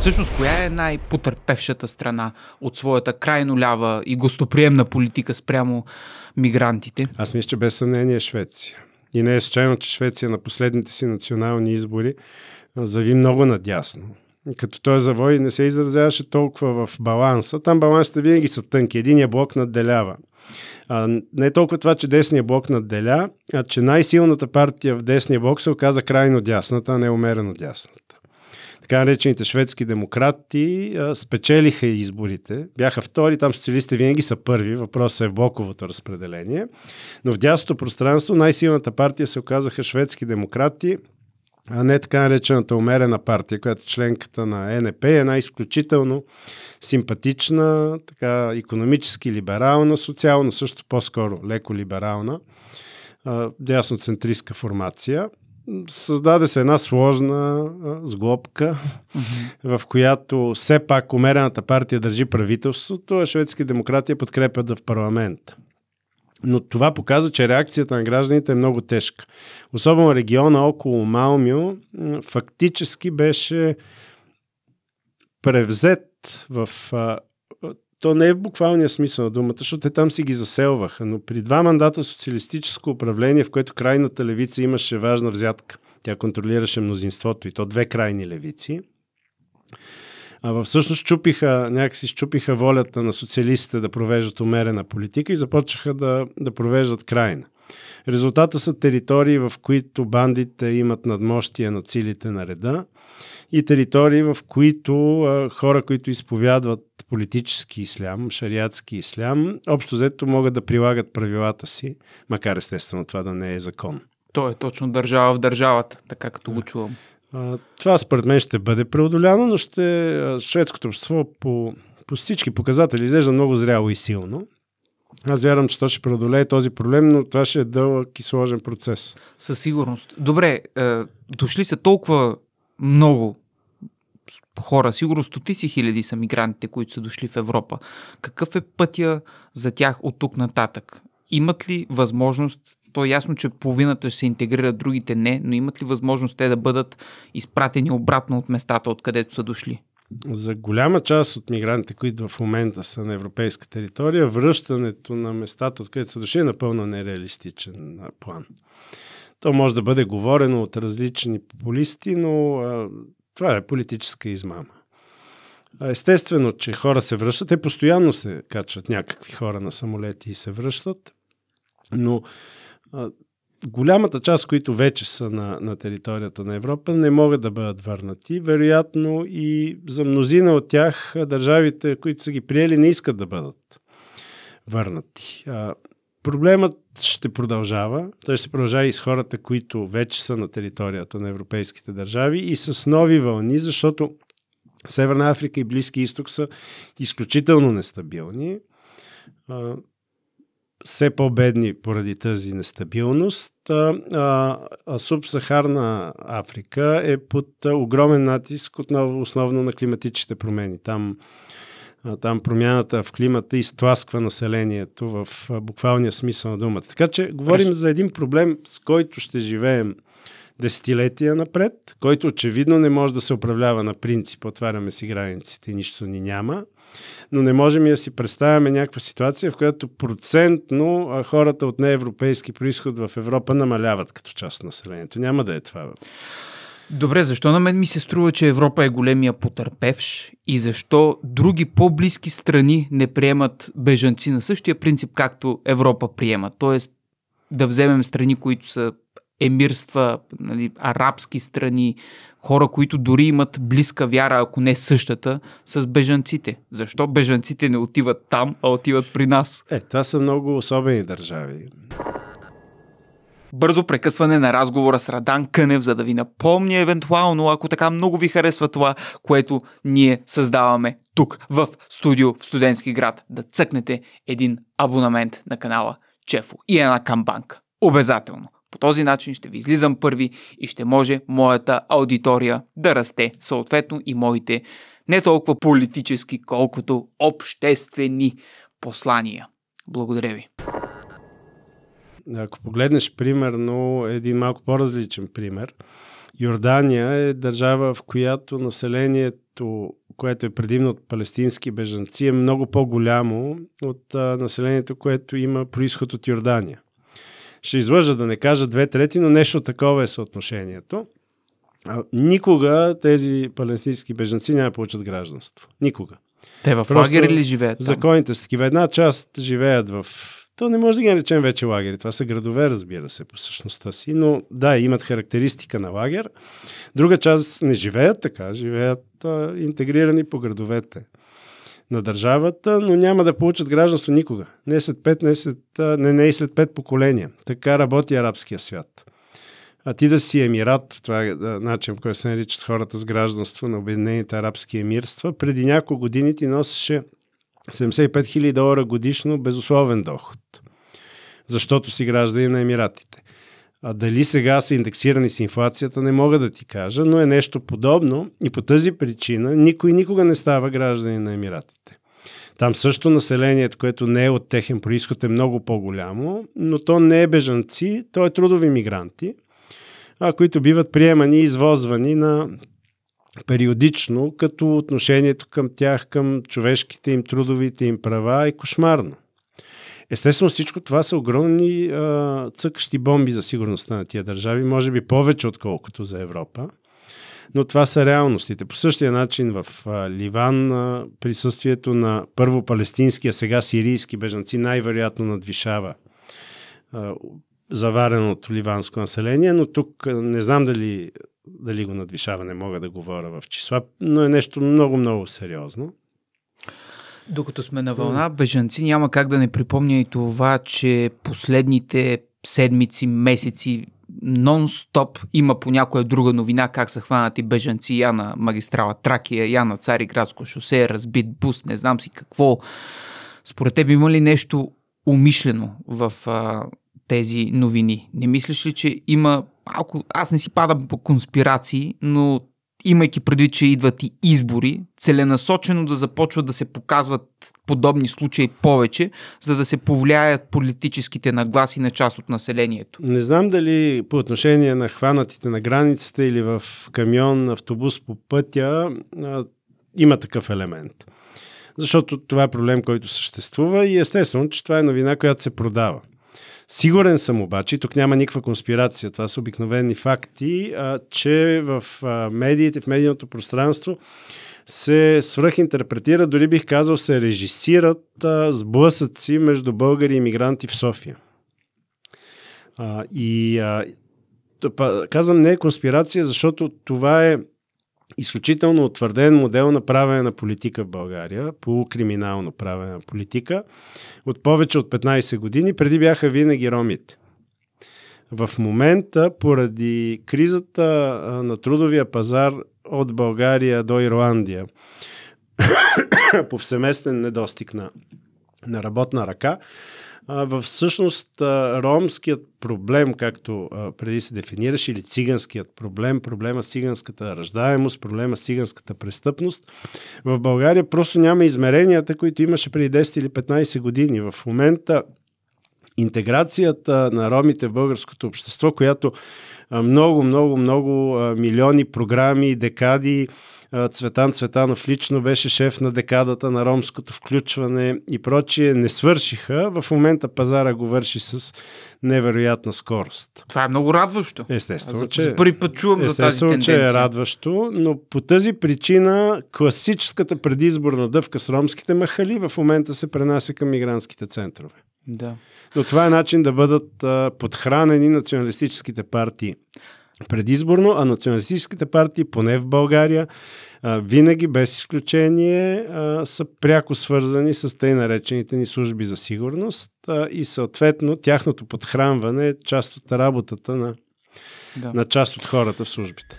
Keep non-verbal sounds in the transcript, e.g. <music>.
Всъщност, коя е най-потърпевшата страна от своята крайно лява и гостоприемна политика спрямо мигрантите? Аз мисля, че без съмнение е Швеция. И не е случайно, че Швеция на последните си национални избори зави много надясно. Като той завой не се изразяваше толкова в баланса. Там балансите винаги са тънки. Единия блок надделява. А, не е толкова това, че десния блок надделя, а че най-силната партия в десния блок се оказа крайно дясната, а не умерено дясната така наречените шведски демократи а, спечелиха изборите. Бяха втори, там социалистите винаги са първи. Въпросът е в боковото разпределение. Но в дясното пространство най-силната партия се оказаха шведски демократи, а не така наречената умерена партия, която е членката на НП е една изключително симпатична, така економически либерална, социално също по-скоро леко либерална, дясноцентристка формация – създаде се една сложна сглобка, mm-hmm. в която все пак умерената партия държи правителството, а шведски демократия подкрепят в парламента. Но това показва, че реакцията на гражданите е много тежка. Особено региона около Малмио фактически беше превзет в то не е в буквалния смисъл на думата, защото те там си ги заселваха, но при два мандата социалистическо управление, в което крайната левица имаше важна взятка. Тя контролираше мнозинството и то две крайни левици а всъщност чупиха, някакси щупиха волята на социалистите да провеждат умерена политика и започнаха да, да провеждат крайна. Резултата са територии, в които бандите имат надмощие на силите на реда и територии, в които а, хора, които изповядват политически ислям, шариатски ислям, общо взето могат да прилагат правилата си, макар естествено това да не е закон. То е точно държава в държавата, така като да. го чувам. А, това според мен ще бъде преодоляно, но ще шведското общество по, по всички показатели изглежда много зряло и силно. Аз вярвам, че то ще преодолее този проблем, но това ще е дълъг и сложен процес. Със сигурност. Добре, е, дошли са толкова много хора, сигурно стотици хиляди са мигрантите, които са дошли в Европа. Какъв е пътя за тях от тук нататък? Имат ли възможност то е ясно, че половината ще се интегрират, другите не, но имат ли възможност те да бъдат изпратени обратно от местата, откъдето са дошли? За голяма част от мигрантите, които в момента са на европейска територия, връщането на местата, от които са дошли, е напълно нереалистичен план. То може да бъде говорено от различни популисти, но а, това е политическа измама. Естествено, че хора се връщат, те постоянно се качват някакви хора на самолети и се връщат, но голямата част, които вече са на, на територията на Европа, не могат да бъдат върнати. Вероятно и за мнозина от тях държавите, които са ги приели, не искат да бъдат върнати. А, проблемът ще продължава. Той ще продължава и с хората, които вече са на територията на европейските държави и с нови вълни, защото Северна Африка и Близки изток са изключително нестабилни все по-бедни поради тази нестабилност. А, а субсахарна Африка е под огромен натиск отново, основно на климатичните промени. Там, а, там промяната в климата изтласква населението в а, буквалния смисъл на думата. Така че говорим Преш... за един проблем, с който ще живеем десетилетия напред, който очевидно не може да се управлява на принцип отваряме си границите и нищо ни няма – но не можем и да си представяме някаква ситуация, в която процентно хората от неевропейски происход в Европа намаляват като част на населението. Няма да е това. Добре, защо на мен ми се струва, че Европа е големия потърпевш и защо други по-близки страни не приемат бежанци на същия принцип, както Европа приема? Тоест да вземем страни, които са емирства, нали, арабски страни, хора, които дори имат близка вяра, ако не същата, с бежанците. Защо бежанците не отиват там, а отиват при нас? Е, това са много особени държави. Бързо прекъсване на разговора с Радан Кънев, за да ви напомня евентуално, ако така много ви харесва това, което ние създаваме тук в студио в студентски град, да цъкнете един абонамент на канала Чефо и една камбанка. Обязателно. По този начин ще ви излизам първи и ще може моята аудитория да расте, съответно и моите не толкова политически, колкото обществени послания. Благодаря ви. Ако погледнеш примерно един малко по-различен пример, Йордания е държава, в която населението, което е предимно от палестински бежанци, е много по-голямо от населението, което има происход от Йордания ще излъжа да не кажа две трети, но нещо такова е съотношението. Никога тези палестински бежанци няма получат гражданство. Никога. Те в лагери ли живеят? Там? Законите са такива. Една част живеят в то не може да ги наречем вече лагери. Това са градове, разбира се, по същността си, но да, имат характеристика на лагер. Друга част не живеят така, живеят а, интегрирани по градовете на държавата, но няма да получат гражданство никога. Не след 5, не, след, не, не и след 5 поколения. Така работи арабския свят. А ти да си емират, това е начин, по който се наричат хората с гражданство на Обединените арабски емирства, преди няколко години ти носеше 75 000 долара годишно безусловен доход, защото си граждани на емиратите. А дали сега са индексирани с инфлацията, не мога да ти кажа, но е нещо подобно и по тази причина никой никога не става граждани на Емиратите. Там също населението, което не е от техен происход, е много по-голямо, но то не е бежанци, то е трудови мигранти, а, които биват приемани и извозвани на периодично, като отношението към тях, към човешките им, трудовите им права е кошмарно. Естествено, всичко това са огромни а, цъкащи бомби за сигурността на тия държави, може би повече отколкото за Европа. Но това са реалностите. По същия начин в а, Ливан а, присъствието на първо палестински, а сега сирийски бежанци най-вероятно надвишава а, завареното ливанско население, но тук не знам дали, дали го надвишава, не мога да говоря в числа, но е нещо много-много сериозно. Докато сме на е. вълна бежанци, няма как да не припомня и това, че последните седмици, месеци, нон-стоп има по някоя друга новина как са хванати бежанци я на магистрала Тракия, я на Цариградско шосе, разбит бус, не знам си какво. Според теб има ли нещо умишлено в а, тези новини? Не мислиш ли, че има малко... Аз не си падам по конспирации, но имайки предвид, че идват и избори, целенасочено да започват да се показват подобни случаи повече, за да се повлияят политическите нагласи на част от населението. Не знам дали по отношение на хванатите на границата или в камион, автобус по пътя има такъв елемент. Защото това е проблем, който съществува и естествено, че това е новина, която се продава. Сигурен съм обаче, тук няма никаква конспирация, това са обикновени факти, а, че в а, медиите, в медийното пространство се свръхинтерпретира, дори бих казал се режисират а, сблъсъци между българи и мигранти в София. А, и а, казвам не е конспирация, защото това е изключително утвърден модел на правене на политика в България, полукриминално правене на политика, от повече от 15 години. Преди бяха винаги ромите. В момента, поради кризата на трудовия пазар от България до Ирландия, <coughs> повсеместен недостиг на, на работна ръка, в всъщност ромският проблем, както преди се дефинираш, или циганският проблем, проблема с циганската ръждаемост, проблема с циганската престъпност, в България просто няма измеренията, които имаше преди 10 или 15 години. В момента интеграцията на ромите в българското общество, която много, много, много милиони програми, декади, Цветан Цветанов лично беше шеф на декадата на ромското включване и прочие, не свършиха. В момента пазара го върши с невероятна скорост. Това е много радващо. Естествено, за, че... За първи път чувам за тази тенденция. че е радващо, но по тази причина класическата предизборна дъвка с ромските махали в момента се пренася към мигрантските центрове. Да. Но това е начин да бъдат а, подхранени националистическите партии предизборно, а националистическите партии, поне в България, винаги без изключение са пряко свързани с тъй наречените ни служби за сигурност и съответно тяхното подхранване е част от работата на, да. на част от хората в службите.